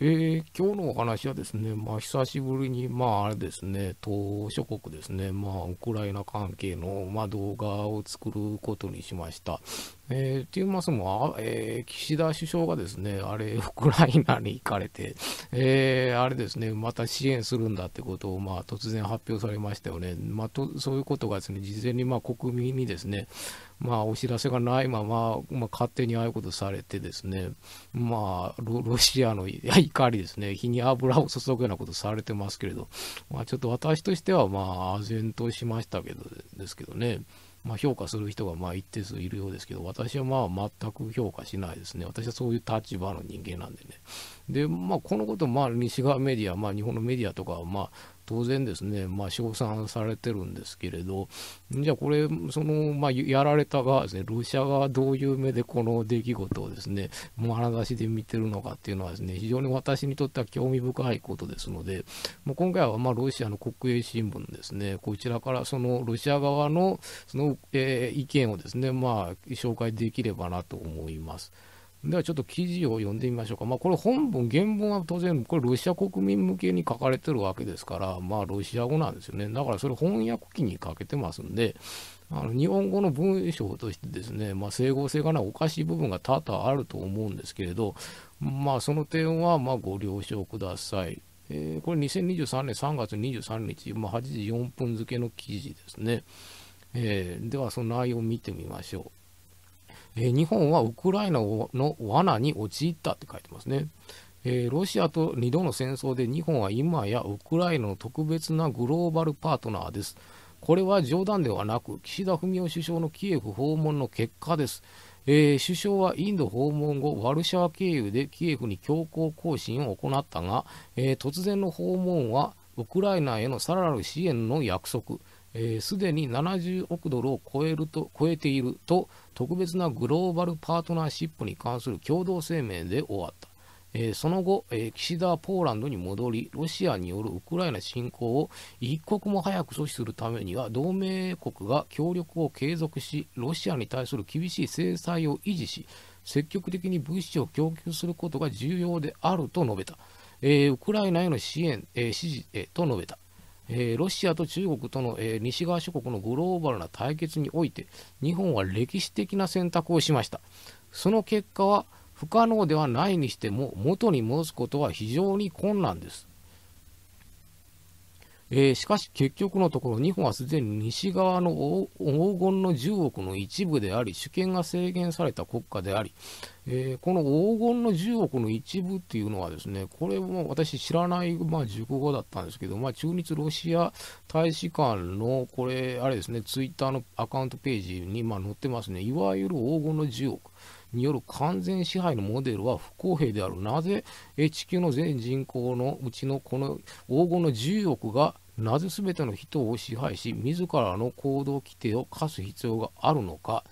えー、今日のお話はですね、まあ、久しぶりに、まあ、あれですね、島諸国ですね、まあ、ウクライナ関係の、まあ、動画を作ることにしました。えー、って言いますも、えー、岸田首相がですね、あれ、ウクライナに行かれて、えー、あれですね、また支援するんだってことを、まあ、突然発表されましたよね。まあ、とそういうことがですね、事前に、まあ、国民にですね、まあ、お知らせがないまま、まあ、勝手にああいうことされてですね、まあ、ロシアの怒りですね、火に油を注ぐようなことされてますけれど、まあ、ちょっと私としては、まあ、唖然としましたけど、ですけどね。まあ、評価する人がまあ一定数いるようですけど、私はまあ全く評価しないですね。私はそういう立場の人間なんでね。で、まあ、このこと、まあ、西側メディア、まあ、日本のメディアとかは、まあ、当然ですね、まあ、称賛されてるんですけれど、じゃあこれ、その、まあ、やられた側ですね、ロシアがどういう目でこの出来事をですね、眼差しで見てるのかっていうのはですね、非常に私にとっては興味深いことですので、もう今回はまあロシアの国営新聞ですね、こちらからそのロシア側のその、えー、意見をですね、まあ、紹介できればなと思います。ではちょっと記事を読んでみましょうか。まあ、これ本文、原文は当然、これロシア国民向けに書かれてるわけですから、まあロシア語なんですよね。だからそれ翻訳機にかけてますんで、あの日本語の文章としてですね、まあ、整合性がないおかしい部分が多々あると思うんですけれど、まあその点はまご了承ください。えー、これ2023年3月23日、まあ、8時4分付の記事ですね。えー、ではその内容を見てみましょう。えー、日本はウクライナの罠に陥ったって書いてますね。えー、ロシアと2度の戦争で日本は今やウクライナの特別なグローバルパートナーです。これは冗談ではなく、岸田文雄首相のキエフ訪問の結果です。えー、首相はインド訪問後、ワルシャワ経由でキエフに強硬行進を行ったが、えー、突然の訪問はウクライナへのさらなる支援の約束、すで、ー、に70億ドルを超えると超えていると特別なグローバルパートナーシップに関する共同声明で終わった、えー、その後、えー、岸田はポーランドに戻りロシアによるウクライナ侵攻を一刻も早く阻止するためには同盟国が協力を継続しロシアに対する厳しい制裁を維持し積極的に物資を供給することが重要であると述べた、えー、ウクライナへの支援、えー、支持、えー、と述べたえー、ロシアと中国との、えー、西側諸国のグローバルな対決において日本は歴史的な選択をしましたその結果は不可能ではないにしても元に戻すことは非常に困難ですえー、しかし結局のところ日本はすでに西側の黄金の10億の一部であり主権が制限された国家であり、えー、この黄金の10億の一部っていうのはですねこれも私知らない、まあ、熟語だったんですけど、まあ、中日ロシア大使館のこれあれですねツイッターのアカウントページにま載ってますねいわゆる黄金の10億による完全支配のモデルは不公平である。なぜ地球の全人口のうちのこの黄金の10億がなぜ全ての人を支配し、自らの行動規定を課す必要があるのか、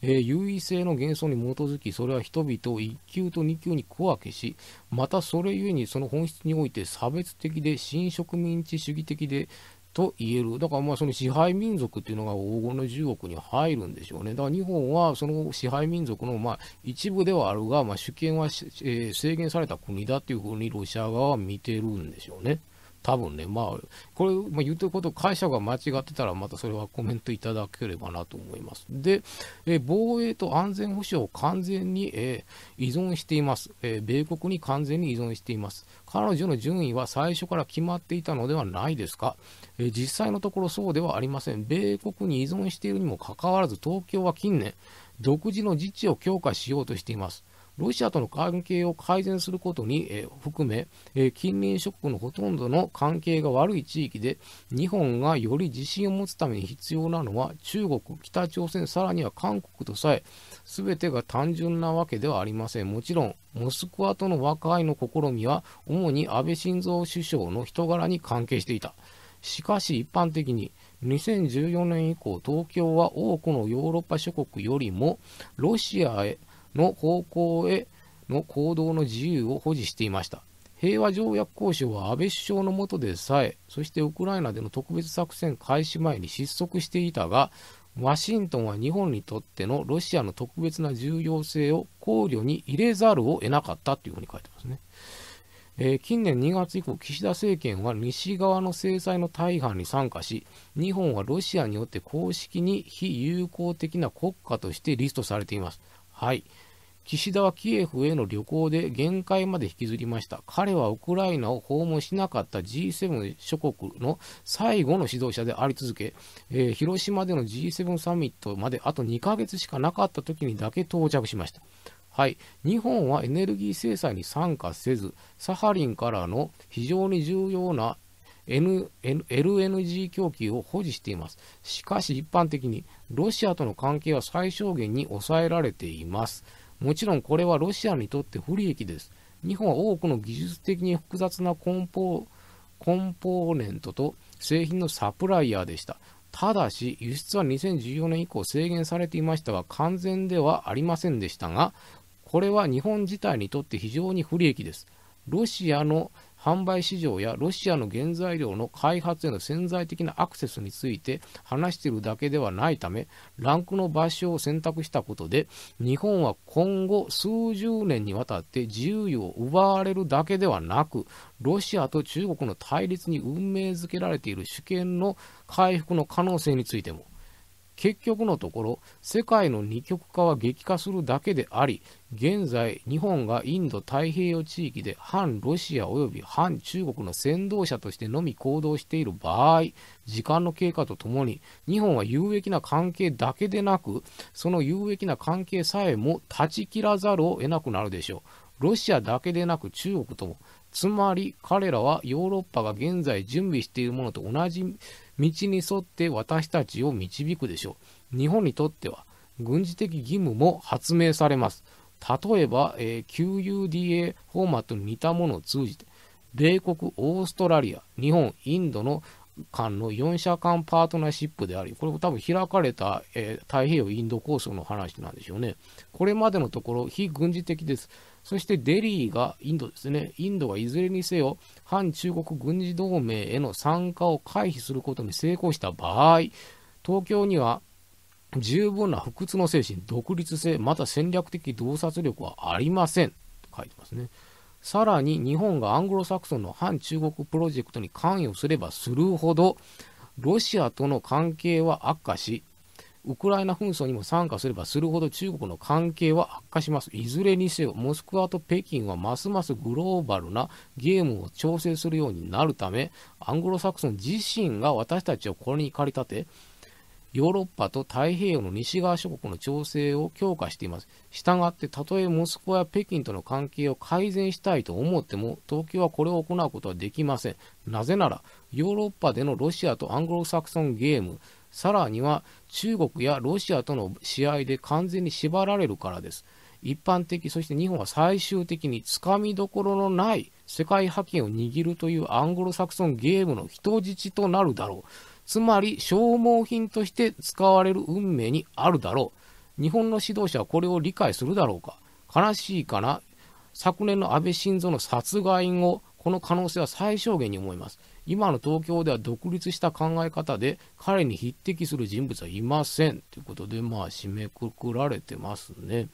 えー、優位性の幻想に基づき、それは人々を1級と2級に小分けし、またそれゆえにその本質において差別的で新植民地主義的でと言える。だからまあその支配民族っていうのが黄金の10億に入るんでしょうね。だから日本はその支配民族のまあ一部ではあるが、まあ、主権は、えー、制限された国だっていうふうにロシア側は見てるんでしょうね。多分ね、まあ、これ、まあ、言ってること解釈が間違ってたら、またそれはコメントいただければなと思います。で、え防衛と安全保障を完全に、え依存しています、え米国に完全に依存しています。彼女の順位は最初から決まっていたのではないですか、え実際のところそうではありません。米国に依存しているにもかかわらず、東京は近年、独自の自治を強化しようとしています。ロシアとの関係を改善することに、え含め、え近隣諸国のほとんどの関係が悪い地域で、日本がより自信を持つために必要なのは、中国、北朝鮮、さらには韓国とさえ、全てが単純なわけではありません。もちろん、モスクワとの和解の試みは、主に安倍晋三首相の人柄に関係していた。しかし、一般的に、2014年以降、東京は多くのヨーロッパ諸国よりも、ロシアへの方向への行動の自由を保持していました。平和条約交渉は安倍首相の下でさえ、そしてウクライナでの特別作戦開始前に失速していたが、ワシントンは日本にとってのロシアの特別な重要性を考慮に入れざるを得なかったというふうに書いてますね。えー、近年2月以降、岸田政権は西側の制裁の大半に参加し、日本はロシアによって公式に非友好的な国家としてリストされています。はい。岸田はキエフへの旅行で限界まで引きずりました。彼はウクライナを訪問しなかった G7 諸国の最後の指導者であり続け、えー、広島での G7 サミットまであと2ヶ月しかなかった時にだけ到着しました。はい、日本はエネルギー制裁に参加せず、サハリンからの非常に重要な N LNG 供給を保持しています。しかし一般的にロシアとの関係は最小限に抑えられています。もちろんこれはロシアにとって不利益です。日本は多くの技術的に複雑なコンポーネントと製品のサプライヤーでした。ただし、輸出は2014年以降制限されていましたが、完全ではありませんでしたが、これは日本自体にとって非常に不利益です。ロシアの販売市場やロシアの原材料の開発への潜在的なアクセスについて話しているだけではないため、ランクの場所を選択したことで、日本は今後数十年にわたって自由を奪われるだけではなく、ロシアと中国の対立に運命づけられている主権の回復の可能性についても、結局のところ、世界の二極化は激化するだけであり、現在、日本がインド太平洋地域で反ロシア及び反中国の先導者としてのみ行動している場合、時間の経過とともに、日本は有益な関係だけでなく、その有益な関係さえも断ち切らざるを得なくなるでしょう。ロシアだけでなく中国とも、つまり彼らはヨーロッパが現在準備しているものと同じ道に沿って私たちを導くでしょう。日本にとっては、軍事的義務も発明されます。例えば、えー、QUDA フォーマットに似たものを通じて、米国、オーストラリア、日本、インドの間の4社間パートナーシップであり、これも多分開かれた、えー、太平洋インド構想の話なんでしょうね。これまでのところ非軍事的です。そしてデリーがインドですね。インドはいずれにせよ、反中国軍事同盟への参加を回避することに成功した場合、東京には十分な不屈の精神、独立性、また戦略的洞察力はありません。と書いてますね。さらに日本がアングロサクソンの反中国プロジェクトに関与すればするほど、ロシアとの関係は悪化し、ウクライナ紛争にも参加すればするほど中国の関係は悪化します。いずれにせよ、モスクワと北京はますますグローバルなゲームを調整するようになるため、アングロサクソン自身が私たちをこれに駆り立て、ヨーロッパと太平洋の西側諸国の調整を強化しています。従って、たとえモスクワや北京との関係を改善したいと思っても、東京はこれを行うことはできません。なぜなら、ヨーロッパでのロシアとアングロサクソンゲーム、さらには中国やロシアとの試合で完全に縛られるからです。一般的、そして日本は最終的につかみどころのない世界覇権を握るというアングロサクソンゲームの人質となるだろう。つまり消耗品として使われる運命にあるだろう。日本の指導者はこれを理解するだろうか。悲しいかな。昨年の安倍晋三の殺害後、この可能性は最小限に思います。今の東京では独立した考え方で彼に匹敵する人物はいませんということで、まあ、締めくくられてますね。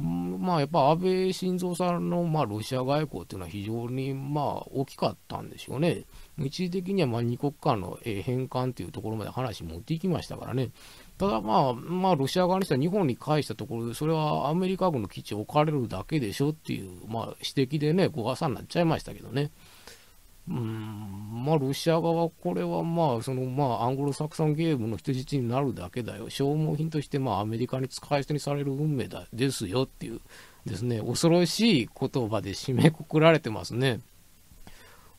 んまあ、やっぱ安倍晋三さんの、まあ、ロシア外交というのは非常に、まあ、大きかったんでしょうね。一時的には、まあ、二国間の返還というところまで話持っていきましたからね。ただ、まあ、まあ、ロシア側にしては日本に返したところで、それはアメリカ軍の基地を置かれるだけでしょっていう、まあ、指摘でね、誤破産になっちゃいましたけどね。うん、まあ、ロシア側、これはまあ、その、まあ、アングロサクソンゲームの人質になるだけだよ。消耗品として、まあ、アメリカに使い捨てにされる運命だ、ですよっていう、ですね、恐ろしい言葉で締めくくられてますね。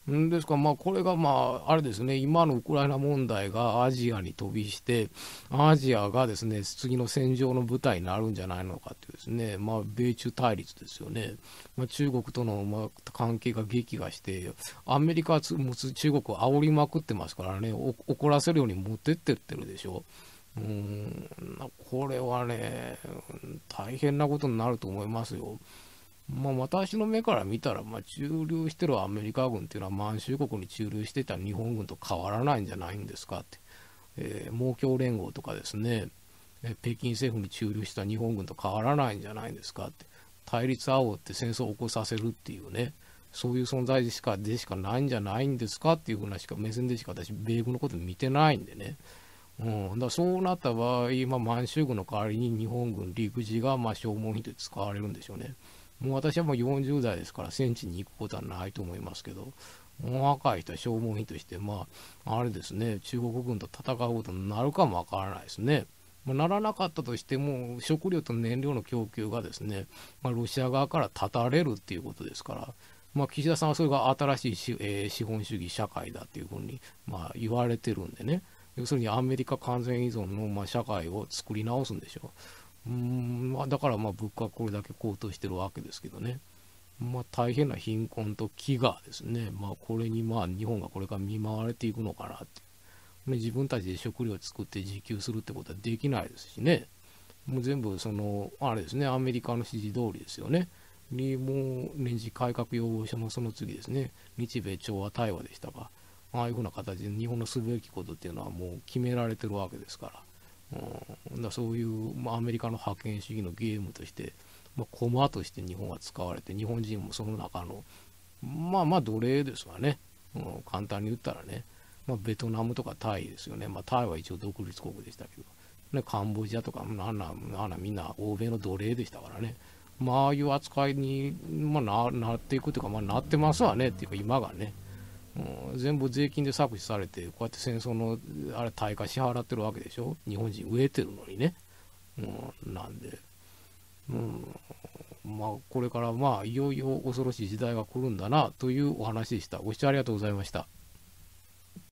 ですかまあ、これが、まあ、あれですね、今のウクライナ問題がアジアに飛びして、アジアがですね、次の戦場の舞台になるんじゃないのかというですね、まあ、米中対立ですよね。まあ、中国との、まあ、関係が激化して、アメリカは中国を煽りまくってますからね、怒らせるように持ってってってるでしょ。うんこれはね、大変なことになると思いますよ。まあ、私の目から見たら、まあ、駐留してるアメリカ軍っていうのは満州国に駐留してた日本軍と変わらないんじゃないんですかって、えー、盲協連合とかですね、え北京政府に駐留した日本軍と変わらないんじゃないんですかって、対立あおって戦争を起こさせるっていうね、そういう存在でしかでしかないんじゃないんですかっていうふうなしか目線でしか私、米軍のこと見てないんでね。うん、だそうなった場合、まあ、満州軍の代わりに日本軍陸自がま消耗品で使われるんでしょうね。もう私はもう40代ですから戦地に行くことはないと思いますけど、若い人は消耗品として、まあ、あれですね、中国軍と戦うことになるかもわからないですね。まあ、ならなかったとしても、食料と燃料の供給がですね、まあ、ロシア側から断たれるっていうことですから、まあ、岸田さんはそれが新しい、えー、資本主義社会だっていうふうに、まあ、言われてるんでね、要するにアメリカ完全依存の、まあ、社会を作り直すんでしょう。うん、まあ、だからまあ物価はこれだけ高騰してるわけですけどね。まあ、大変な貧困と飢餓ですね。まあ、これにまあ日本がこれから見舞われていくのかなって。ね、自分たちで食料を作って自給するってことはできないですしね。もう全部その、あれですね、アメリカの指示通りですよね。にもう年次改革要望書もその次ですね、日米調和対話でしたが、ああいうふうな形で日本のすべきことっていうのはもう決められてるわけですから。うん、だそういう、まあ、アメリカの覇権主義のゲームとして、まあ、駒として日本は使われて日本人もその中のまあまあ奴隷ですわね、うん、簡単に言ったらね、まあ、ベトナムとかタイですよね、まあ、タイは一応独立国でしたけど、ね、カンボジアとかなんなんみんな欧米の奴隷でしたからねまあああいう扱いに、まあ、ななっていくというか、まあ、なってますわねっていうか今がね。う全部税金で搾取されて、こうやって戦争のあれ、対価支払ってるわけでしょ、日本人、飢えてるのにね。うん、なんで、うん、まあ、これから、まあ、いよいよ恐ろしい時代が来るんだなというお話でした。ご視聴ありがとうございました。